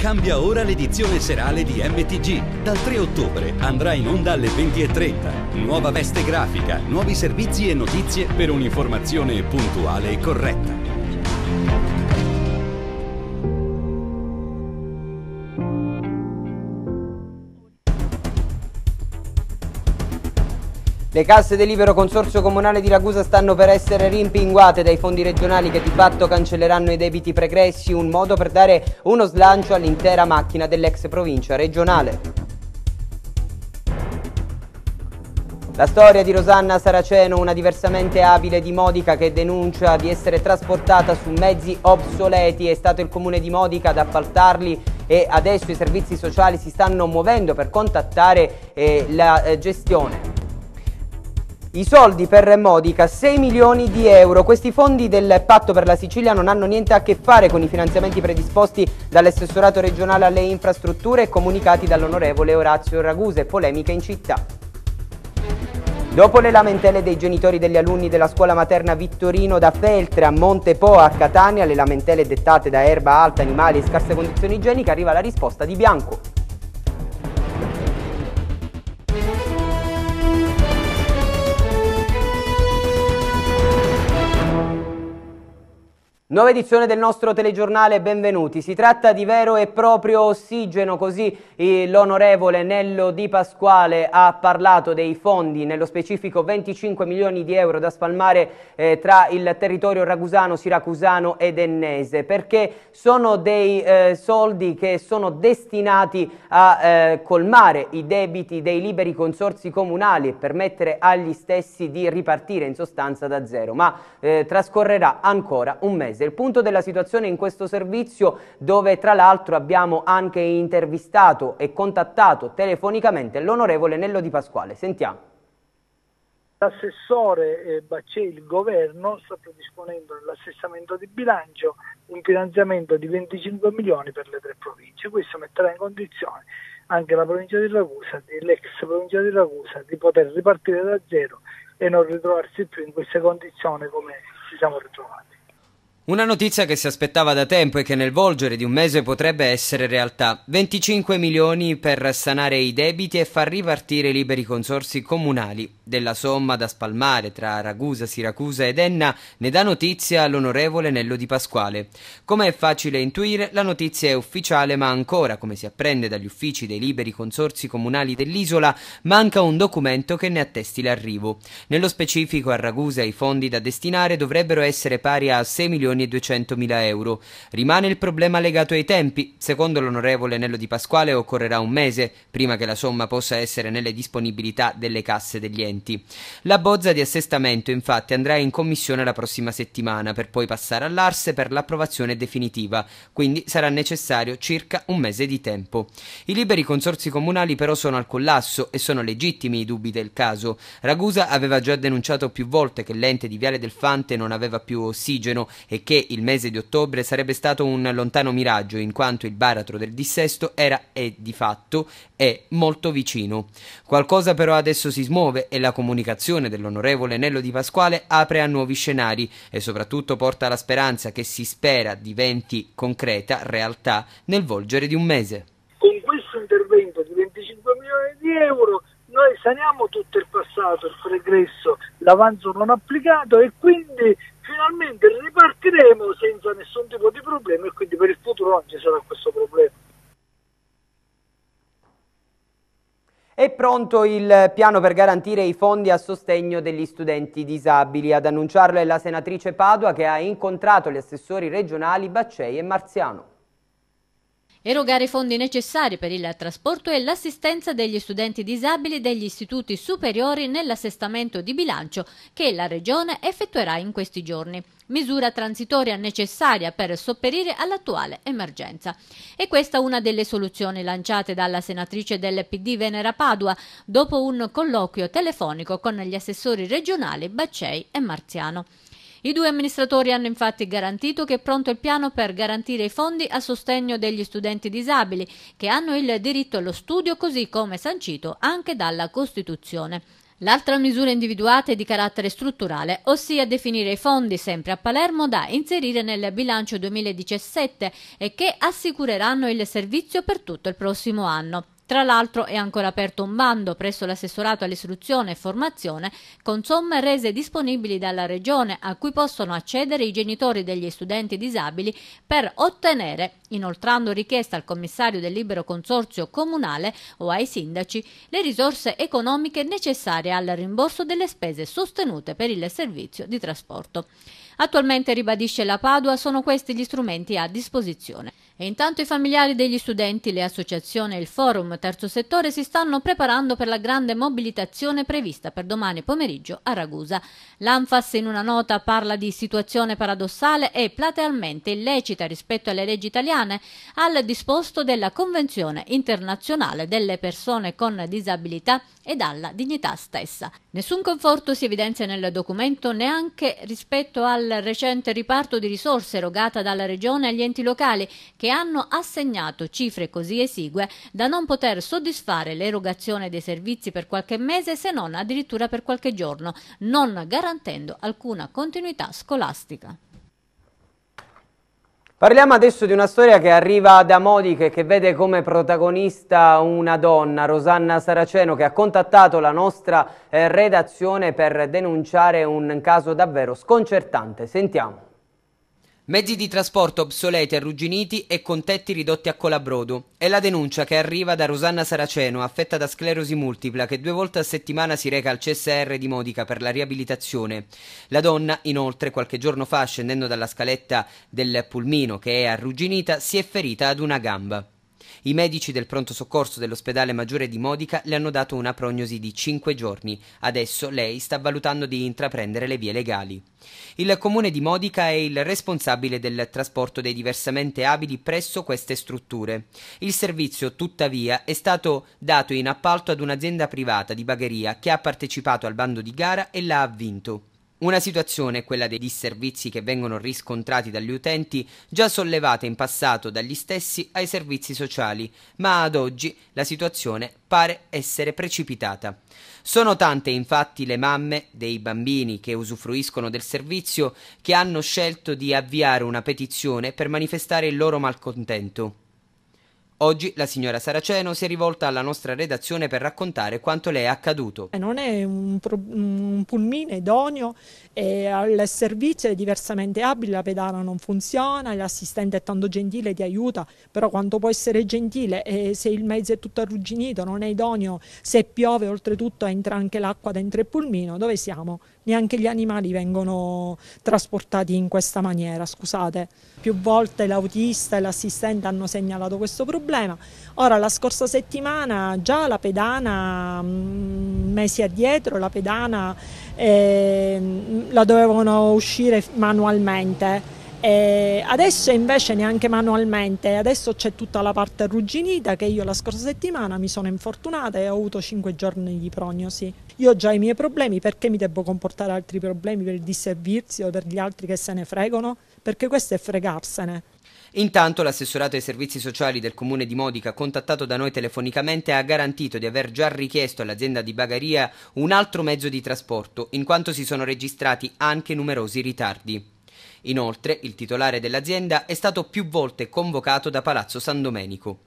Cambia ora l'edizione serale di MTG. Dal 3 ottobre andrà in onda alle 20.30. Nuova veste grafica, nuovi servizi e notizie per un'informazione puntuale e corretta. Le casse del libero consorzio comunale di Ragusa stanno per essere rimpinguate dai fondi regionali che di fatto cancelleranno i debiti pregressi, un modo per dare uno slancio all'intera macchina dell'ex provincia regionale. La storia di Rosanna Saraceno, una diversamente abile di Modica che denuncia di essere trasportata su mezzi obsoleti, è stato il comune di Modica ad appaltarli e adesso i servizi sociali si stanno muovendo per contattare eh, la eh, gestione. I soldi per Modica, 6 milioni di euro. Questi fondi del patto per la Sicilia non hanno niente a che fare con i finanziamenti predisposti dall'assessorato regionale alle infrastrutture e comunicati dall'onorevole Orazio Raguse. Polemiche in città. Dopo le lamentele dei genitori degli alunni della scuola materna Vittorino da Feltre a Monte Po a Catania, le lamentele dettate da erba alta, animali e scarse condizioni igieniche, arriva la risposta di Bianco. Nuova edizione del nostro telegiornale, benvenuti. Si tratta di vero e proprio ossigeno, così eh, l'onorevole Nello Di Pasquale ha parlato dei fondi, nello specifico 25 milioni di euro da spalmare eh, tra il territorio ragusano, siracusano ed ennese, perché sono dei eh, soldi che sono destinati a eh, colmare i debiti dei liberi consorsi comunali e permettere agli stessi di ripartire in sostanza da zero, ma eh, trascorrerà ancora un mese Paese. Il punto della situazione in questo servizio dove tra l'altro abbiamo anche intervistato e contattato telefonicamente l'onorevole Nello Di Pasquale. Sentiamo. L'assessore eh, Baccè il governo sta predisponendo nell'assessamento di bilancio un finanziamento di 25 milioni per le tre province. Questo metterà in condizione anche la provincia di Ragusa, l'ex provincia di Ragusa, di poter ripartire da zero e non ritrovarsi più in queste condizioni come ci siamo ritrovati. Una notizia che si aspettava da tempo e che nel volgere di un mese potrebbe essere realtà. 25 milioni per sanare i debiti e far ripartire i liberi consorsi comunali della somma da spalmare tra Ragusa, Siracusa ed Enna ne dà notizia l'onorevole Nello Di Pasquale. Come è facile intuire, la notizia è ufficiale, ma ancora, come si apprende dagli uffici dei liberi consorsi comunali dell'isola, manca un documento che ne attesti l'arrivo. Nello specifico a Ragusa i fondi da destinare dovrebbero essere pari a 6 milioni e 200 mila euro. Rimane il problema legato ai tempi. Secondo l'onorevole Nello Di Pasquale occorrerà un mese prima che la somma possa essere nelle disponibilità delle casse degli enti precedenti. La bozza di assestamento infatti andrà in commissione la prossima settimana per poi passare all'Arse per l'approvazione definitiva, quindi sarà necessario circa un mese di tempo. I liberi consorsi comunali però sono al collasso e sono legittimi i dubbi del caso. Ragusa aveva già denunciato più volte che l'ente di Viale del Fante non aveva più ossigeno e che il mese di ottobre sarebbe stato un lontano miraggio in quanto il baratro del dissesto era e di fatto è molto vicino. Qualcosa però adesso si smuove e la la comunicazione dell'onorevole Nello Di Pasquale apre a nuovi scenari e soprattutto porta la speranza che si spera diventi concreta realtà nel volgere di un mese. Con questo intervento di 25 milioni di euro noi saniamo tutto il passato, il pregresso, l'avanzo non applicato e quindi finalmente ripartiremo senza nessun tipo di problema e quindi per il futuro non ci sarà questo problema. È pronto il piano per garantire i fondi a sostegno degli studenti disabili. Ad annunciarlo è la senatrice Padua che ha incontrato gli assessori regionali Baccei e Marziano erogare i fondi necessari per il trasporto e l'assistenza degli studenti disabili degli istituti superiori nell'assestamento di bilancio che la Regione effettuerà in questi giorni. Misura transitoria necessaria per sopperire all'attuale emergenza. E questa una delle soluzioni lanciate dalla senatrice del PD Venera Padua dopo un colloquio telefonico con gli assessori regionali Baccei e Marziano. I due amministratori hanno infatti garantito che è pronto il piano per garantire i fondi a sostegno degli studenti disabili che hanno il diritto allo studio così come sancito anche dalla Costituzione. L'altra misura individuata è di carattere strutturale, ossia definire i fondi sempre a Palermo da inserire nel bilancio 2017 e che assicureranno il servizio per tutto il prossimo anno. Tra l'altro è ancora aperto un bando presso l'assessorato all'istruzione e formazione con somme rese disponibili dalla Regione a cui possono accedere i genitori degli studenti disabili per ottenere, inoltrando richiesta al commissario del libero consorzio comunale o ai sindaci, le risorse economiche necessarie al rimborso delle spese sostenute per il servizio di trasporto. Attualmente, ribadisce la Padua, sono questi gli strumenti a disposizione. E intanto i familiari degli studenti, le associazioni e il forum terzo settore si stanno preparando per la grande mobilitazione prevista per domani pomeriggio a Ragusa. L'Anfas in una nota parla di situazione paradossale e platealmente illecita rispetto alle leggi italiane al disposto della Convenzione internazionale delle persone con disabilità e dalla dignità stessa. Nessun conforto si evidenzia nel documento neanche rispetto al recente riparto di risorse erogata dalla Regione agli enti locali che che hanno assegnato cifre così esigue da non poter soddisfare l'erogazione dei servizi per qualche mese se non addirittura per qualche giorno, non garantendo alcuna continuità scolastica. Parliamo adesso di una storia che arriva da Modiche che vede come protagonista una donna, Rosanna Saraceno, che ha contattato la nostra eh, redazione per denunciare un caso davvero sconcertante. Sentiamo. Mezzi di trasporto obsoleti arrugginiti e con tetti ridotti a colabrodo. È la denuncia che arriva da Rosanna Saraceno, affetta da sclerosi multipla, che due volte a settimana si reca al CSR di Modica per la riabilitazione. La donna, inoltre, qualche giorno fa, scendendo dalla scaletta del pulmino che è arrugginita, si è ferita ad una gamba. I medici del pronto soccorso dell'ospedale maggiore di Modica le hanno dato una prognosi di 5 giorni. Adesso lei sta valutando di intraprendere le vie legali. Il comune di Modica è il responsabile del trasporto dei diversamente abili presso queste strutture. Il servizio, tuttavia, è stato dato in appalto ad un'azienda privata di bagheria che ha partecipato al bando di gara e l'ha vinto. Una situazione quella dei disservizi che vengono riscontrati dagli utenti, già sollevata in passato dagli stessi ai servizi sociali, ma ad oggi la situazione pare essere precipitata. Sono tante infatti le mamme dei bambini che usufruiscono del servizio che hanno scelto di avviare una petizione per manifestare il loro malcontento. Oggi la signora Saraceno si è rivolta alla nostra redazione per raccontare quanto le è accaduto. Eh, non è un, un pulmine idoneo, al servizio è diversamente abile, la pedana non funziona, l'assistente è tanto gentile, ti aiuta, però quanto può essere gentile eh, se il mezzo è tutto arrugginito, non è idoneo, se piove oltretutto entra anche l'acqua dentro il pulmino, dove siamo? Neanche gli animali vengono trasportati in questa maniera, scusate. Più volte l'autista e l'assistente hanno segnalato questo problema problema. Ora, la scorsa settimana già la pedana, mm, mesi addietro, la pedana eh, la dovevano uscire manualmente. E adesso invece neanche manualmente, adesso c'è tutta la parte arrugginita che io la scorsa settimana mi sono infortunata e ho avuto 5 giorni di prognosi. Io ho già i miei problemi, perché mi devo comportare altri problemi per il disservizio, per gli altri che se ne fregano? Perché questo è fregarsene. Intanto l'assessorato ai servizi sociali del comune di Modica, contattato da noi telefonicamente, ha garantito di aver già richiesto all'azienda di Bagaria un altro mezzo di trasporto, in quanto si sono registrati anche numerosi ritardi. Inoltre, il titolare dell'azienda è stato più volte convocato da Palazzo San Domenico.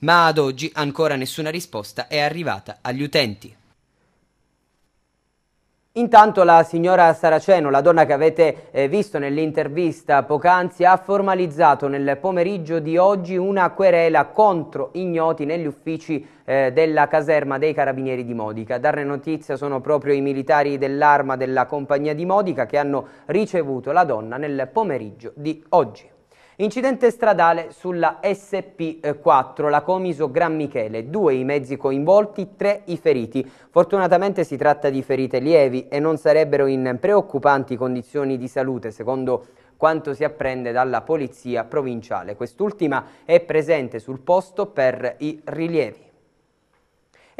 Ma ad oggi ancora nessuna risposta è arrivata agli utenti. Intanto la signora Saraceno, la donna che avete eh, visto nell'intervista poc'anzi, ha formalizzato nel pomeriggio di oggi una querela contro ignoti negli uffici eh, della caserma dei Carabinieri di Modica. darne notizia sono proprio i militari dell'arma della compagnia di Modica che hanno ricevuto la donna nel pomeriggio di oggi. Incidente stradale sulla SP4, la Comiso Gran Michele, due i mezzi coinvolti, tre i feriti. Fortunatamente si tratta di ferite lievi e non sarebbero in preoccupanti condizioni di salute, secondo quanto si apprende dalla polizia provinciale. Quest'ultima è presente sul posto per i rilievi.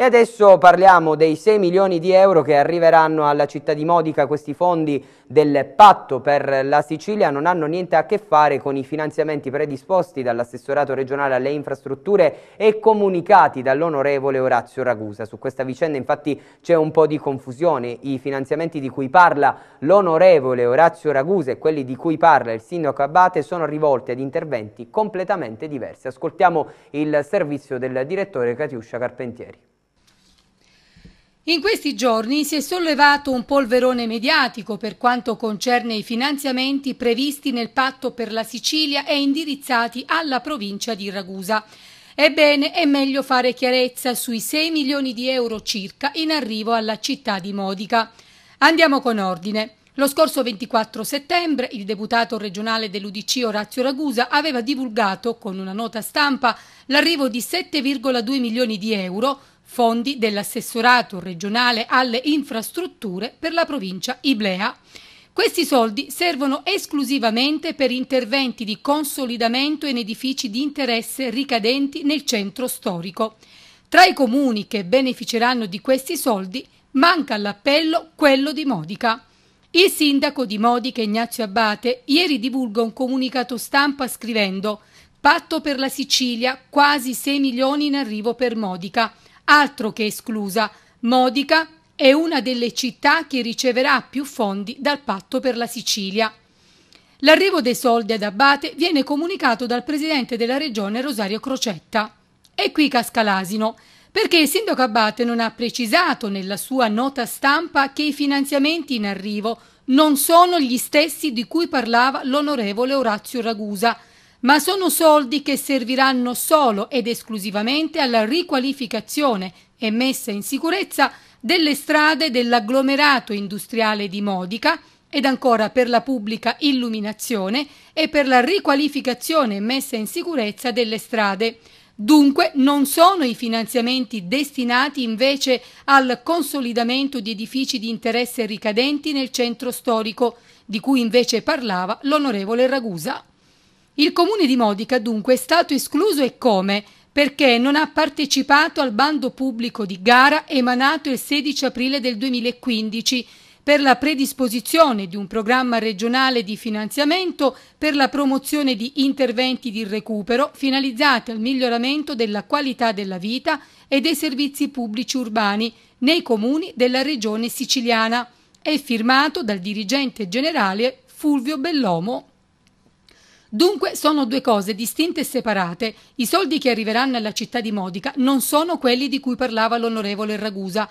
E adesso parliamo dei 6 milioni di euro che arriveranno alla città di Modica. Questi fondi del patto per la Sicilia non hanno niente a che fare con i finanziamenti predisposti dall'assessorato regionale alle infrastrutture e comunicati dall'onorevole Orazio Ragusa. Su questa vicenda infatti c'è un po' di confusione. I finanziamenti di cui parla l'onorevole Orazio Ragusa e quelli di cui parla il sindaco Abate sono rivolti ad interventi completamente diversi. Ascoltiamo il servizio del direttore Catiuscia Carpentieri. In questi giorni si è sollevato un polverone mediatico per quanto concerne i finanziamenti previsti nel patto per la Sicilia e indirizzati alla provincia di Ragusa. Ebbene, è meglio fare chiarezza sui 6 milioni di euro circa in arrivo alla città di Modica. Andiamo con ordine. Lo scorso 24 settembre il deputato regionale dell'Udc Orazio Ragusa aveva divulgato con una nota stampa l'arrivo di 7,2 milioni di euro fondi dell'assessorato regionale alle infrastrutture per la provincia Iblea. Questi soldi servono esclusivamente per interventi di consolidamento in edifici di interesse ricadenti nel centro storico. Tra i comuni che beneficeranno di questi soldi manca all'appello quello di Modica. Il sindaco di Modica Ignazio Abate ieri divulga un comunicato stampa scrivendo Patto per la Sicilia, quasi 6 milioni in arrivo per Modica altro che esclusa. Modica è una delle città che riceverà più fondi dal patto per la Sicilia. L'arrivo dei soldi ad Abate viene comunicato dal presidente della regione Rosario Crocetta. E qui casca l'asino, perché il sindaco Abate non ha precisato nella sua nota stampa che i finanziamenti in arrivo non sono gli stessi di cui parlava l'onorevole Orazio Ragusa, ma sono soldi che serviranno solo ed esclusivamente alla riqualificazione e messa in sicurezza delle strade dell'agglomerato industriale di Modica ed ancora per la pubblica illuminazione e per la riqualificazione e messa in sicurezza delle strade. Dunque non sono i finanziamenti destinati invece al consolidamento di edifici di interesse ricadenti nel centro storico, di cui invece parlava l'onorevole Ragusa. Il comune di Modica dunque è stato escluso e come? perché non ha partecipato al bando pubblico di gara emanato il 16 aprile del 2015 per la predisposizione di un programma regionale di finanziamento per la promozione di interventi di recupero finalizzati al miglioramento della qualità della vita e dei servizi pubblici urbani nei comuni della regione siciliana. È firmato dal dirigente generale Fulvio Bellomo. Dunque sono due cose distinte e separate. I soldi che arriveranno alla città di Modica non sono quelli di cui parlava l'onorevole Ragusa.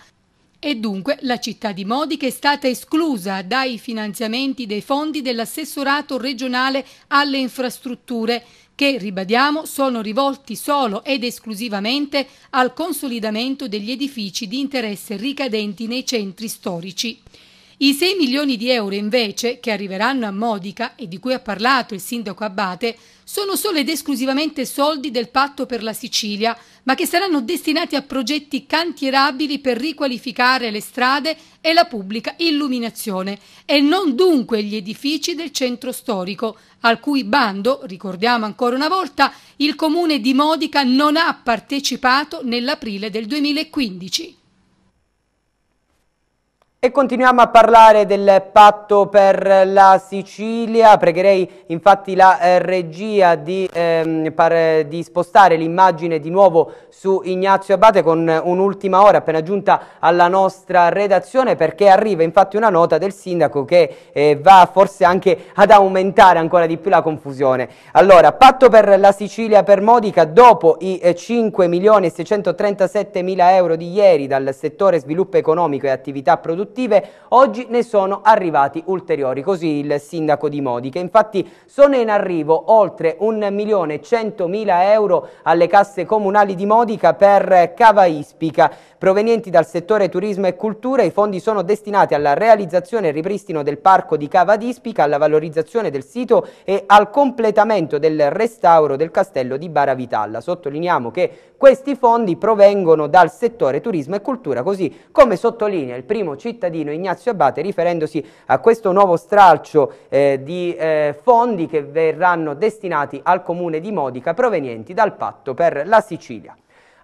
E dunque la città di Modica è stata esclusa dai finanziamenti dei fondi dell'assessorato regionale alle infrastrutture, che, ribadiamo, sono rivolti solo ed esclusivamente al consolidamento degli edifici di interesse ricadenti nei centri storici. I 6 milioni di euro invece che arriveranno a Modica e di cui ha parlato il sindaco Abate sono solo ed esclusivamente soldi del patto per la Sicilia, ma che saranno destinati a progetti cantierabili per riqualificare le strade e la pubblica illuminazione e non dunque gli edifici del centro storico, al cui bando, ricordiamo ancora una volta, il comune di Modica non ha partecipato nell'aprile del 2015. E continuiamo a parlare del patto per la Sicilia, pregherei infatti la eh, regia di, ehm, par, di spostare l'immagine di nuovo su Ignazio Abate con un'ultima ora appena giunta alla nostra redazione perché arriva infatti una nota del sindaco che eh, va forse anche ad aumentare ancora di più la confusione. Allora, patto per la Sicilia per Modica dopo i eh, 5 milioni e 637 mila euro di ieri dal settore sviluppo economico e attività produttive correttive, oggi ne sono arrivati ulteriori, così il sindaco di Modica. Infatti sono in arrivo oltre 1.100.000 euro alle casse comunali di Modica per Cava Ispica. Provenienti dal settore turismo e cultura, i fondi sono destinati alla realizzazione e ripristino del parco di Cava Ispica, alla valorizzazione del sito e al completamento del restauro del castello di Baravitalla. Sottolineiamo che questi fondi provengono dal settore turismo e cultura, così come sottolinea il primo cittadino cittadino Ignazio Abate riferendosi a questo nuovo stralcio eh, di eh, fondi che verranno destinati al comune di Modica provenienti dal patto per la Sicilia.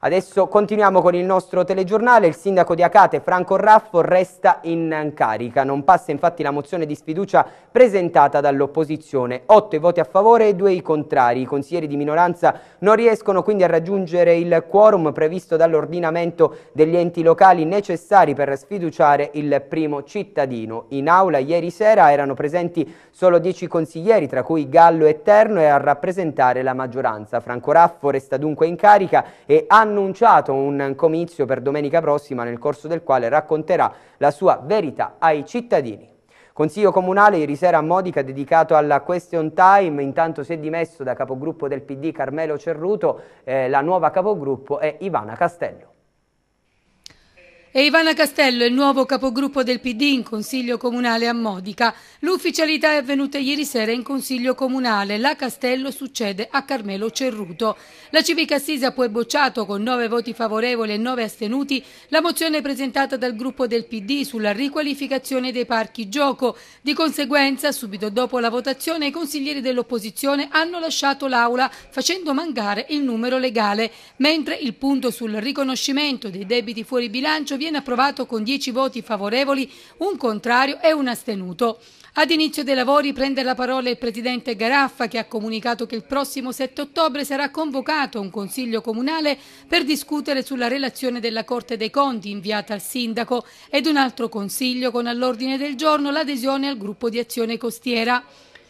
Adesso continuiamo con il nostro telegiornale. Il sindaco di Acate, Franco Raffo, resta in carica. Non passa infatti la mozione di sfiducia presentata dall'opposizione. Otto i voti a favore e due i contrari. I consiglieri di minoranza non riescono quindi a raggiungere il quorum previsto dall'ordinamento degli enti locali necessari per sfiduciare il primo cittadino. In aula ieri sera erano presenti solo dieci consiglieri, tra cui Gallo e Terno, e a rappresentare la maggioranza. Franco Raffo resta dunque in carica e Anna annunciato un comizio per domenica prossima nel corso del quale racconterà la sua verità ai cittadini. Consiglio comunale ieri sera a Modica dedicato alla question time, intanto si è dimesso da capogruppo del PD Carmelo Cerruto, eh, la nuova capogruppo è Ivana Castello. E Ivana Castello il nuovo capogruppo del PD in Consiglio Comunale a Modica. L'ufficialità è avvenuta ieri sera in Consiglio Comunale. La Castello succede a Carmelo Cerruto. La civica assisa poi bocciato con nove voti favorevoli e nove astenuti la mozione presentata dal gruppo del PD sulla riqualificazione dei parchi gioco. Di conseguenza, subito dopo la votazione, i consiglieri dell'opposizione hanno lasciato l'aula facendo mancare il numero legale, mentre il punto sul riconoscimento dei debiti fuori bilancio viene approvato con 10 voti favorevoli, un contrario e un astenuto. Ad inizio dei lavori prende la parola il presidente Garaffa che ha comunicato che il prossimo 7 ottobre sarà convocato un consiglio comunale per discutere sulla relazione della Corte dei Conti inviata al sindaco ed un altro consiglio con all'ordine del giorno l'adesione al gruppo di azione costiera.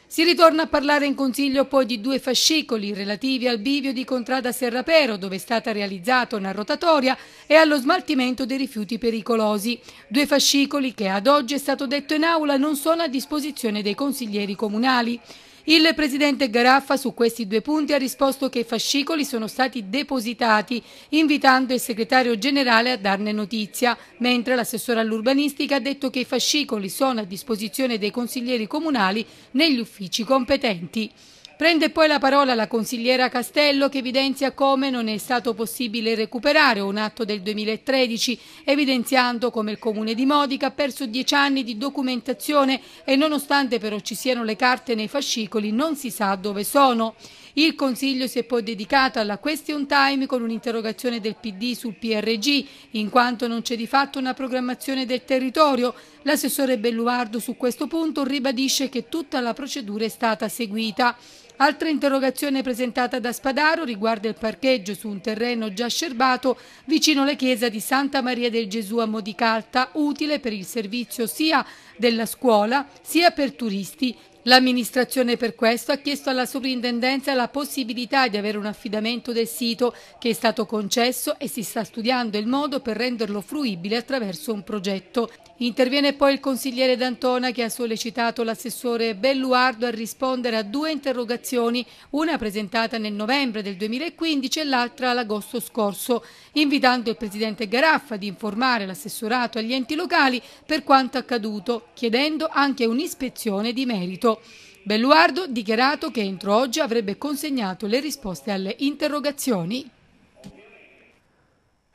Si ritorna a parlare in consiglio poi di due fascicoli relativi al bivio di Contrada Serrapero dove è stata realizzata una rotatoria e allo smaltimento dei rifiuti pericolosi. Due fascicoli che ad oggi è stato detto in aula non sono a disposizione dei consiglieri comunali. Il presidente Garaffa su questi due punti ha risposto che i fascicoli sono stati depositati, invitando il segretario generale a darne notizia, mentre l'assessore all'urbanistica ha detto che i fascicoli sono a disposizione dei consiglieri comunali negli uffici competenti. Prende poi la parola la consigliera Castello che evidenzia come non è stato possibile recuperare un atto del 2013, evidenziando come il comune di Modica ha perso dieci anni di documentazione e nonostante però ci siano le carte nei fascicoli non si sa dove sono. Il Consiglio si è poi dedicato alla question time con un'interrogazione del PD sul PRG, in quanto non c'è di fatto una programmazione del territorio. L'assessore Belluardo su questo punto ribadisce che tutta la procedura è stata seguita. Altra interrogazione presentata da Spadaro riguarda il parcheggio su un terreno già scerbato vicino alla chiesa di Santa Maria del Gesù a Modicalta, utile per il servizio sia della scuola sia per turisti, L'amministrazione per questo ha chiesto alla sovrintendenza la possibilità di avere un affidamento del sito che è stato concesso e si sta studiando il modo per renderlo fruibile attraverso un progetto. Interviene poi il consigliere D'Antona che ha sollecitato l'assessore Belluardo a rispondere a due interrogazioni, una presentata nel novembre del 2015 e l'altra all'agosto scorso, invitando il presidente Garaffa di informare l'assessorato agli enti locali per quanto accaduto, chiedendo anche un'ispezione di merito. Belluardo dichiarato che entro oggi avrebbe consegnato le risposte alle interrogazioni.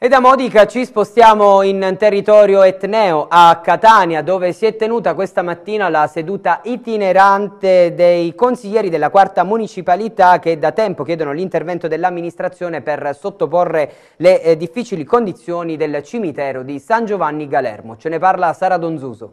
E da Modica ci spostiamo in territorio etneo a Catania dove si è tenuta questa mattina la seduta itinerante dei consiglieri della quarta municipalità che da tempo chiedono l'intervento dell'amministrazione per sottoporre le eh, difficili condizioni del cimitero di San Giovanni Galermo. Ce ne parla Sara Donzuso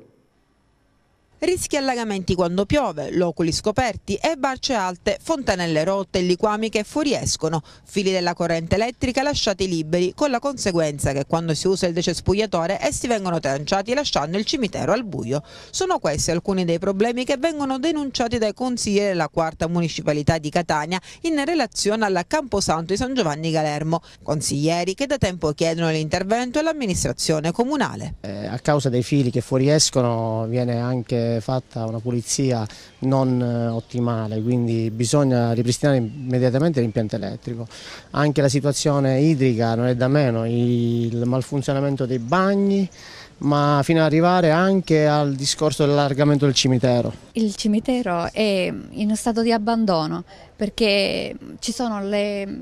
rischi allagamenti quando piove, loculi scoperti e barce alte, fontanelle rotte, e liquami che fuoriescono, fili della corrente elettrica lasciati liberi, con la conseguenza che quando si usa il decespugliatore essi vengono tranciati lasciando il cimitero al buio. Sono questi alcuni dei problemi che vengono denunciati dai consiglieri della quarta municipalità di Catania in relazione al Camposanto di San Giovanni Galermo, consiglieri che da tempo chiedono l'intervento all'amministrazione comunale. Eh, a causa dei fili che fuoriescono viene anche fatta una pulizia non eh, ottimale, quindi bisogna ripristinare immediatamente l'impianto elettrico. Anche la situazione idrica non è da meno, il malfunzionamento dei bagni, ma fino ad arrivare anche al discorso dell'allargamento del cimitero. Il cimitero è in stato di abbandono perché ci sono le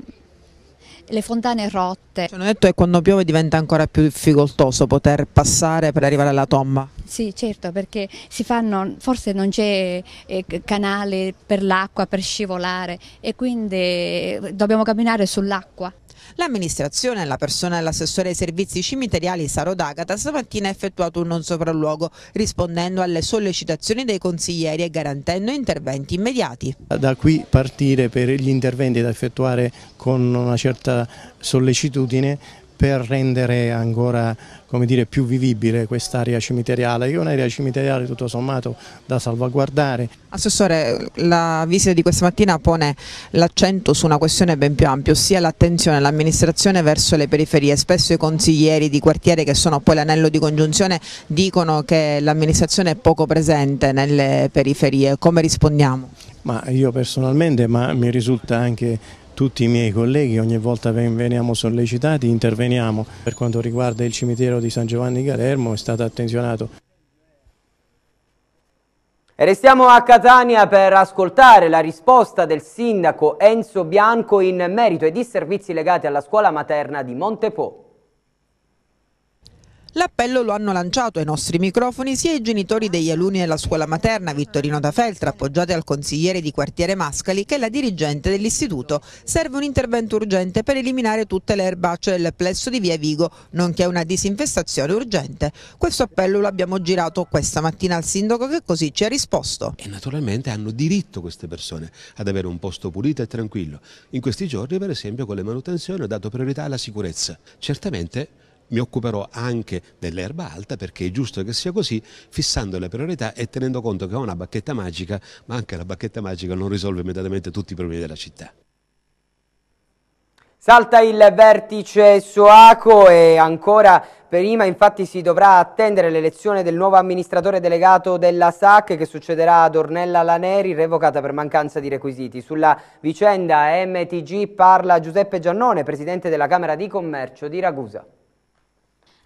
le fontane rotte. Ci hanno detto che quando piove diventa ancora più difficoltoso poter passare per arrivare alla tomba. Sì, certo, perché fanno, forse non c'è eh, canale per l'acqua, per scivolare e quindi eh, dobbiamo camminare sull'acqua. L'amministrazione, la persona dell'assessore ai servizi cimiteriali Saro D'Agata, stamattina ha effettuato un non sopralluogo, rispondendo alle sollecitazioni dei consiglieri e garantendo interventi immediati. Da qui partire per gli interventi da effettuare con una certa sollecitudine per rendere ancora dire, più vivibile quest'area cimiteriale, che è un'area cimiteriale tutto sommato da salvaguardare. Assessore, la visita di questa mattina pone l'accento su una questione ben più ampia, ossia l'attenzione dell'amministrazione verso le periferie. Spesso i consiglieri di quartiere, che sono poi l'anello di congiunzione, dicono che l'amministrazione è poco presente nelle periferie. Come rispondiamo? Ma io personalmente, ma mi risulta anche tutti i miei colleghi, ogni volta che veniamo sollecitati interveniamo. Per quanto riguarda il cimitero di San Giovanni Galermo è stato attenzionato. E restiamo a Catania per ascoltare la risposta del sindaco Enzo Bianco in merito ai disservizi legati alla scuola materna di Montepo. L'appello lo hanno lanciato ai nostri microfoni sia i genitori degli alunni della scuola materna Vittorino da Feltra, appoggiati al consigliere di quartiere Mascali, che la dirigente dell'istituto. Serve un intervento urgente per eliminare tutte le erbacce del plesso di via Vigo, nonché una disinfestazione urgente. Questo appello lo abbiamo girato questa mattina al sindaco che così ci ha risposto. E naturalmente hanno diritto queste persone ad avere un posto pulito e tranquillo. In questi giorni per esempio con le manutenzioni ho dato priorità alla sicurezza. Certamente mi occuperò anche dell'erba alta perché è giusto che sia così, fissando le priorità e tenendo conto che ho una bacchetta magica, ma anche la bacchetta magica non risolve immediatamente tutti i problemi della città. Salta il vertice Soaco e ancora prima infatti si dovrà attendere l'elezione del nuovo amministratore delegato della SAC che succederà ad Ornella Laneri, revocata per mancanza di requisiti. Sulla vicenda MTG parla Giuseppe Giannone, presidente della Camera di Commercio di Ragusa.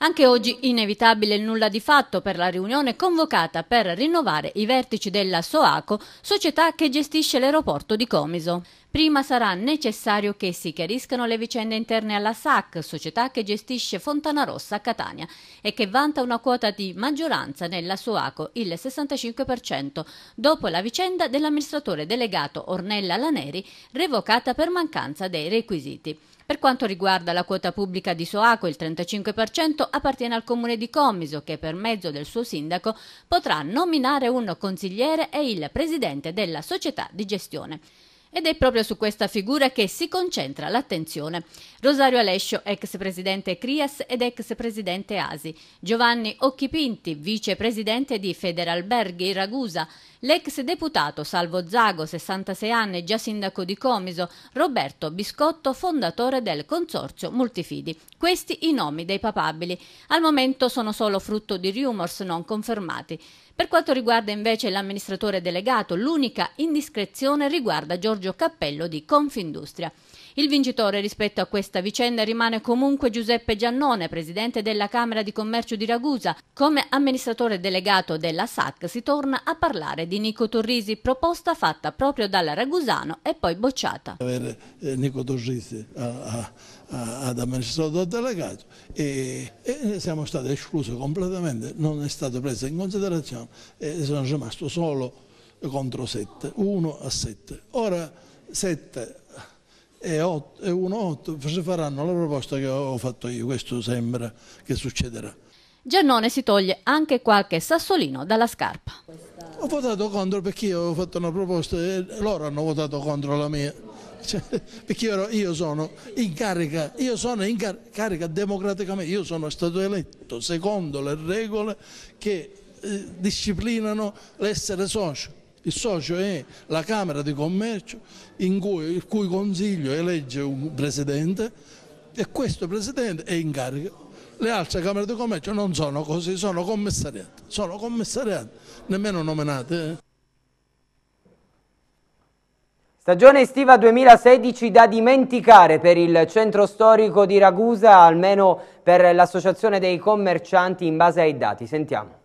Anche oggi inevitabile il nulla di fatto per la riunione convocata per rinnovare i vertici della Soaco, società che gestisce l'aeroporto di Comiso. Prima sarà necessario che si chiariscano le vicende interne alla SAC, società che gestisce Fontana Rossa a Catania e che vanta una quota di maggioranza nella Soaco, il 65%, dopo la vicenda dell'amministratore delegato Ornella Laneri, revocata per mancanza dei requisiti. Per quanto riguarda la quota pubblica di Soaco, il 35% appartiene al comune di Commiso che per mezzo del suo sindaco potrà nominare un consigliere e il presidente della società di gestione. Ed è proprio su questa figura che si concentra l'attenzione. Rosario Alescio, ex presidente CRIAS ed ex presidente ASI, Giovanni Occhipinti, vice presidente di Federalberghi Ragusa, l'ex deputato Salvo Zago, 66 anni, già sindaco di Comiso, Roberto Biscotto, fondatore del consorzio Multifidi. Questi i nomi dei papabili. Al momento sono solo frutto di rumors non confermati. Per quanto riguarda invece l'amministratore delegato, l'unica indiscrezione riguarda Giorgio Cappello di Confindustria. Il vincitore rispetto a questa vicenda rimane comunque Giuseppe Giannone, presidente della Camera di Commercio di Ragusa. Come amministratore delegato della SAC si torna a parlare di Nico Torrisi, proposta fatta proprio dal Ragusano e poi bocciata. Avere eh, Nico Torrisi a, a ad amministratore delegato e, e siamo stati esclusi completamente, non è stato preso in considerazione e sono rimasto solo contro 7, 1 a 7. Ora 7 e, 8, e 1 a 8 si faranno la proposta che ho fatto io, questo sembra che succederà. Giannone si toglie anche qualche sassolino dalla scarpa. Ho votato contro perché io ho fatto una proposta e loro hanno votato contro la mia. Cioè, perché io, io, sono in carica, io sono in car carica democraticamente, io sono stato eletto secondo le regole che eh, disciplinano l'essere socio. Il socio è la Camera di Commercio in cui, il cui consiglio elegge un presidente e questo presidente è in carica. Le altre Camere di Commercio non sono così, sono commissariate, sono commissariate, nemmeno nominate. Eh. Stagione estiva 2016 da dimenticare per il centro storico di Ragusa, almeno per l'associazione dei commercianti in base ai dati. Sentiamo.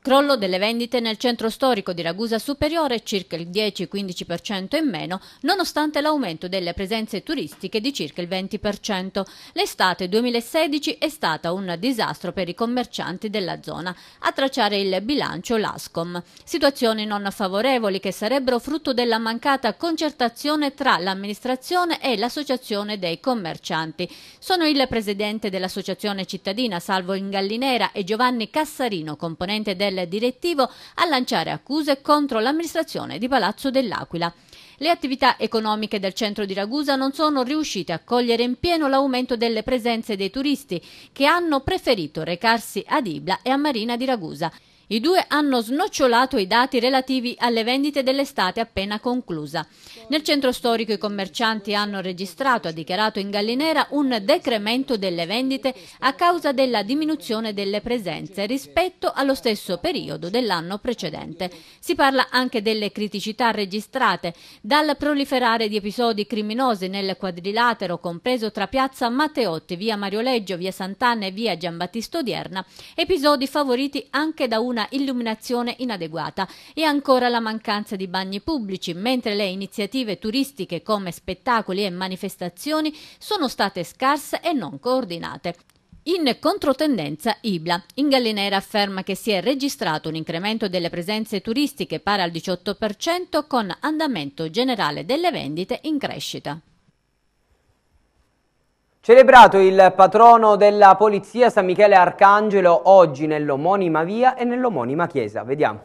Crollo delle vendite nel centro storico di Ragusa Superiore circa il 10-15% in meno, nonostante l'aumento delle presenze turistiche di circa il 20%. L'estate 2016 è stata un disastro per i commercianti della zona, a tracciare il bilancio l'ASCOM. Situazioni non favorevoli che sarebbero frutto della mancata concertazione tra l'amministrazione e l'associazione dei commercianti. Sono il presidente dell'associazione cittadina Salvo Ingallinera e Giovanni Cassarino, componente del direttivo a lanciare accuse contro l'amministrazione di Palazzo dell'Aquila. Le attività economiche del centro di Ragusa non sono riuscite a cogliere in pieno l'aumento delle presenze dei turisti che hanno preferito recarsi ad Ibla e a Marina di Ragusa. I due hanno snocciolato i dati relativi alle vendite dell'estate appena conclusa. Nel centro storico i commercianti hanno registrato, ha dichiarato in Gallinera, un decremento delle vendite a causa della diminuzione delle presenze rispetto allo stesso periodo dell'anno precedente. Si parla anche delle criticità registrate dal proliferare di episodi criminosi nel quadrilatero compreso tra piazza Matteotti, via Marioleggio, via Sant'Anna e via Giambattista Odierna, episodi favoriti anche da una una illuminazione inadeguata e ancora la mancanza di bagni pubblici, mentre le iniziative turistiche come spettacoli e manifestazioni sono state scarse e non coordinate. In controtendenza Ibla. In Gallinera afferma che si è registrato un incremento delle presenze turistiche pari al 18% con andamento generale delle vendite in crescita. Celebrato il patrono della polizia San Michele Arcangelo oggi nell'omonima via e nell'omonima chiesa. Vediamo.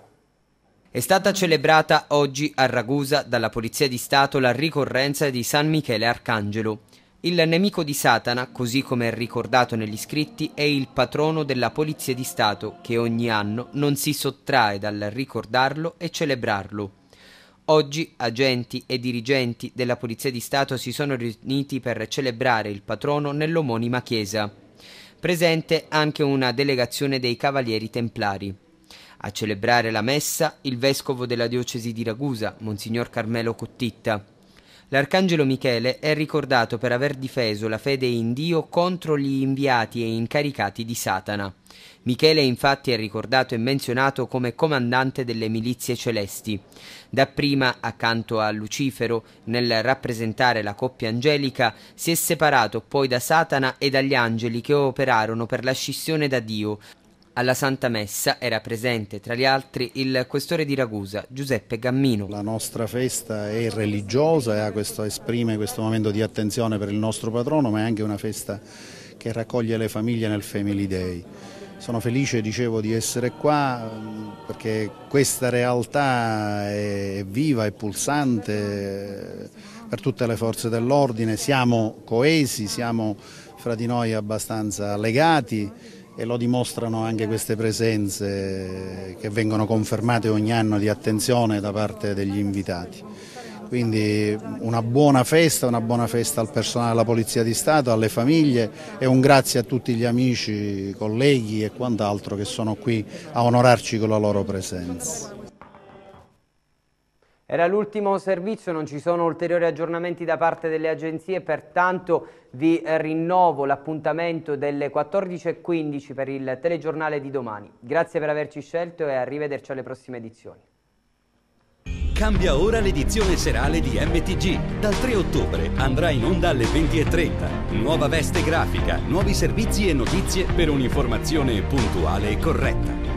È stata celebrata oggi a Ragusa dalla Polizia di Stato la ricorrenza di San Michele Arcangelo. Il nemico di Satana, così come è ricordato negli scritti, è il patrono della Polizia di Stato che ogni anno non si sottrae dal ricordarlo e celebrarlo. Oggi agenti e dirigenti della Polizia di Stato si sono riuniti per celebrare il patrono nell'omonima chiesa. Presente anche una delegazione dei Cavalieri Templari. A celebrare la messa il vescovo della diocesi di Ragusa, Monsignor Carmelo Cottitta. L'arcangelo Michele è ricordato per aver difeso la fede in Dio contro gli inviati e incaricati di Satana Michele infatti è ricordato e menzionato come comandante delle milizie celesti. Dapprima, accanto a Lucifero, nel rappresentare la coppia angelica, si è separato poi da Satana e dagli angeli che operarono per la scissione da Dio, alla Santa Messa era presente, tra gli altri, il questore di Ragusa, Giuseppe Gammino. La nostra festa è religiosa e ha questo, esprime questo momento di attenzione per il nostro patrono, ma è anche una festa che raccoglie le famiglie nel Family Day. Sono felice, dicevo, di essere qua perché questa realtà è viva, è pulsante eh, per tutte le forze dell'ordine, siamo coesi, siamo fra di noi abbastanza legati e lo dimostrano anche queste presenze che vengono confermate ogni anno di attenzione da parte degli invitati. Quindi una buona festa, una buona festa al personale della Polizia di Stato, alle famiglie e un grazie a tutti gli amici, colleghi e quant'altro che sono qui a onorarci con la loro presenza. Era l'ultimo servizio, non ci sono ulteriori aggiornamenti da parte delle agenzie, pertanto vi rinnovo l'appuntamento delle 14.15 per il telegiornale di domani. Grazie per averci scelto e arrivederci alle prossime edizioni. Cambia ora l'edizione serale di MTG. Dal 3 ottobre andrà in onda alle 20.30. Nuova veste grafica, nuovi servizi e notizie per un'informazione puntuale e corretta.